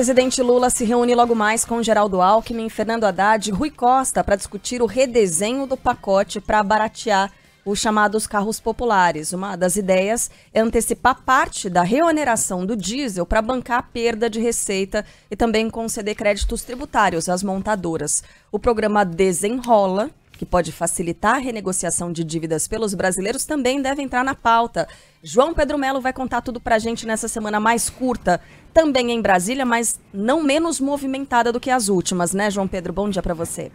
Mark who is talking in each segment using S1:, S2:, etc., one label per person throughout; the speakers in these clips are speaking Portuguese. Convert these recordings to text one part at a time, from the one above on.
S1: presidente Lula se reúne logo mais com Geraldo Alckmin, Fernando Haddad e Rui Costa para discutir o redesenho do pacote para baratear os chamados carros populares. Uma das ideias é antecipar parte da reoneração do diesel para bancar a perda de receita e também conceder créditos tributários às montadoras. O programa Desenrola que pode facilitar a renegociação de dívidas pelos brasileiros, também deve entrar na pauta. João Pedro Melo vai contar tudo para a gente nessa semana mais curta, também em Brasília, mas não menos movimentada do que as últimas, né, João Pedro? Bom dia para você.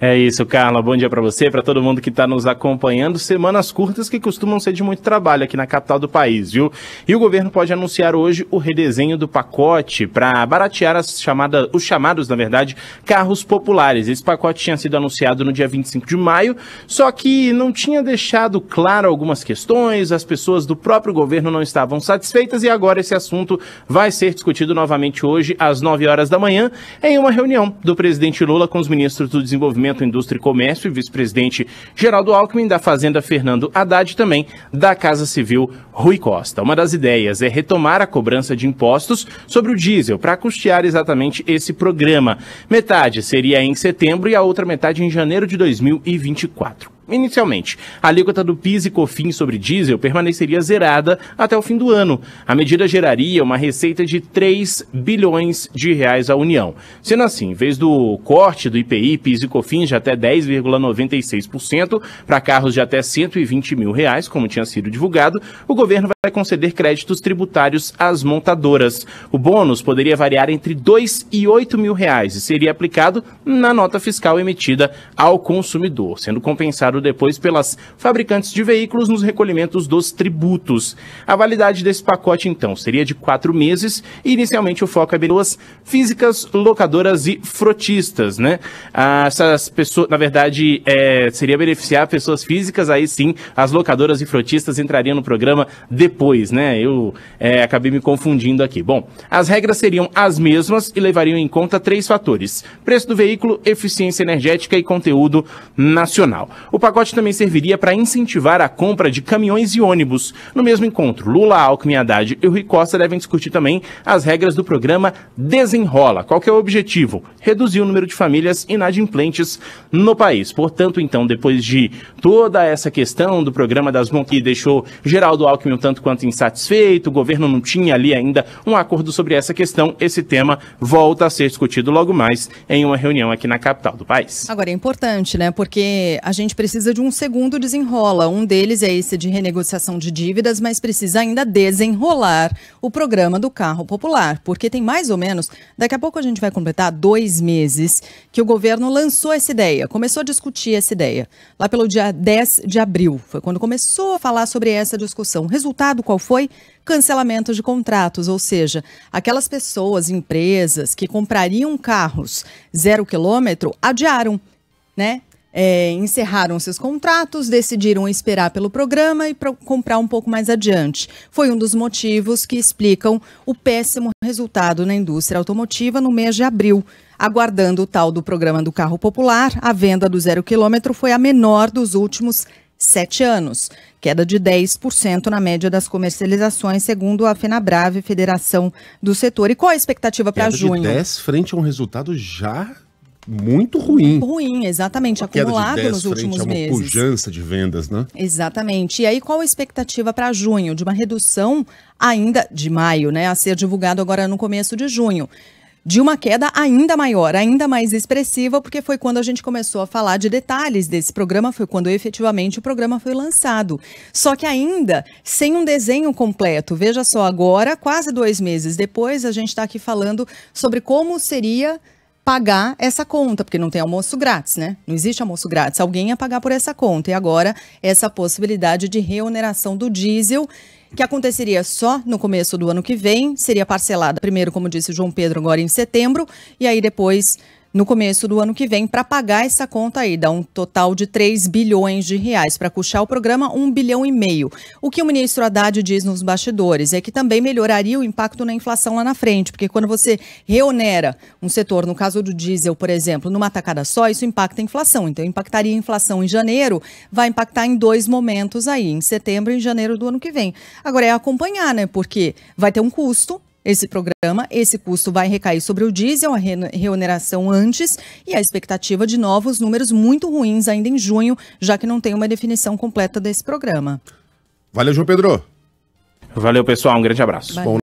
S2: É isso, Carla. Bom dia para você, para todo mundo que está nos acompanhando. Semanas curtas que costumam ser de muito trabalho aqui na capital do país, viu? E o governo pode anunciar hoje o redesenho do pacote para baratear as chamada, os chamados, na verdade, carros populares. Esse pacote tinha sido anunciado no dia 25 de maio, só que não tinha deixado claro algumas questões, as pessoas do próprio governo não estavam satisfeitas e agora esse assunto vai ser discutido novamente hoje às 9 horas da manhã em uma reunião do presidente Lula com os ministros do Desenvolvimento Indústria e Comércio e vice-presidente Geraldo Alckmin, da Fazenda Fernando Haddad também da Casa Civil Rui Costa. Uma das ideias é retomar a cobrança de impostos sobre o diesel para custear exatamente esse programa. Metade seria em setembro e a outra metade em janeiro de 2024. Inicialmente, a alíquota do PIS e COFINS sobre diesel permaneceria zerada até o fim do ano. A medida geraria uma receita de 3 bilhões de reais à União. Sendo assim, em vez do corte do IPI, PIS e COFINS de até 10,96% para carros de até 120 mil reais, como tinha sido divulgado, o governo vai conceder créditos tributários às montadoras. O bônus poderia variar entre 2 e 8 mil reais e seria aplicado na nota fiscal emitida ao consumidor, sendo compensado cobrado depois pelas fabricantes de veículos nos recolhimentos dos tributos. A validade desse pacote, então, seria de quatro meses e inicialmente o foco é pessoas físicas, locadoras e frotistas, né? Ah, essas pessoas, na verdade, é, seria beneficiar pessoas físicas, aí sim, as locadoras e frotistas entrariam no programa depois, né? Eu é, acabei me confundindo aqui. Bom, as regras seriam as mesmas e levariam em conta três fatores: preço do veículo, eficiência energética e conteúdo nacional. O pacote também serviria para incentivar a compra de caminhões e ônibus. No mesmo encontro, Lula, Alckmin, Haddad e Rui Costa devem discutir também as regras do programa Desenrola. Qual é o objetivo? Reduzir o número de famílias inadimplentes no país. Portanto, então, depois de toda essa questão do programa das mãos que deixou Geraldo Alckmin um tanto quanto insatisfeito, o governo não tinha ali ainda um acordo sobre essa questão, esse tema volta a ser discutido logo mais em uma reunião aqui na capital do país.
S3: Agora é importante, né? Porque a gente precisa precisa de um segundo desenrola. Um deles é esse de renegociação de dívidas, mas precisa ainda desenrolar o programa do carro popular, porque tem mais ou menos, daqui a pouco a gente vai completar dois meses que o governo lançou essa ideia, começou a discutir essa ideia. Lá pelo dia 10 de abril, foi quando começou a falar sobre essa discussão. O resultado qual foi? Cancelamento de contratos, ou seja, aquelas pessoas, empresas que comprariam carros zero quilômetro, adiaram. Né? é, encerraram seus contratos, decidiram esperar pelo programa e comprar um pouco mais adiante. Foi um dos motivos que explicam o péssimo resultado na indústria automotiva no mês de abril. Aguardando o tal do programa do carro popular, a venda do zero quilômetro foi a menor dos últimos sete anos, queda de 10% na média das comercializações, segundo a FenaBrave, Federação do Setor. E qual a expectativa para junho? De 10
S2: frente a um resultado já muito ruim.
S3: Ruim, exatamente, Uma acumulado nos últimos meses. Uma
S2: pujança de vendas, né?
S3: Exatamente. E aí qual a expectativa para junho de uma redução ainda de maio, né, a ser divulgado agora no começo de junho? de uma queda ainda maior, ainda mais expressiva, porque foi quando a gente começou a falar de detalhes desse programa, foi quando efetivamente o programa foi lançado. Só que ainda sem um desenho completo. Veja só, agora, quase dois meses depois, a gente está aqui falando sobre como seria pagar essa conta, porque não tem almoço grátis, né? Não existe almoço grátis. Alguém ia pagar por essa conta. E agora, essa possibilidade de reoneração do diesel que aconteceria só no começo do ano que vem, seria parcelada primeiro, como disse João Pedro, agora em setembro, e aí depois no começo do ano que vem para pagar essa conta aí. Dá um total de 3 bilhões de reais. Para custear o programa, 1 bilhão e meio. O que o ministro Haddad diz nos bastidores é que também melhoraria o impacto na inflação lá na frente, porque quando você reonera um setor, no caso do diesel, por exemplo, numa tacada só, isso impacta a inflação. Então, impactaria a inflação em janeiro, vai impactar em dois momentos aí, em setembro e em janeiro do ano que vem. Agora é acompanhar, né? Porque vai ter um custo, esse programa, esse custo vai recair sobre o diesel, a reoneração antes e a expectativa de novos números muito ruins ainda em junho, já que não tem uma definição completa desse programa.
S2: Valeu, João Pedro. Valeu, pessoal. Um grande abraço. Valeu.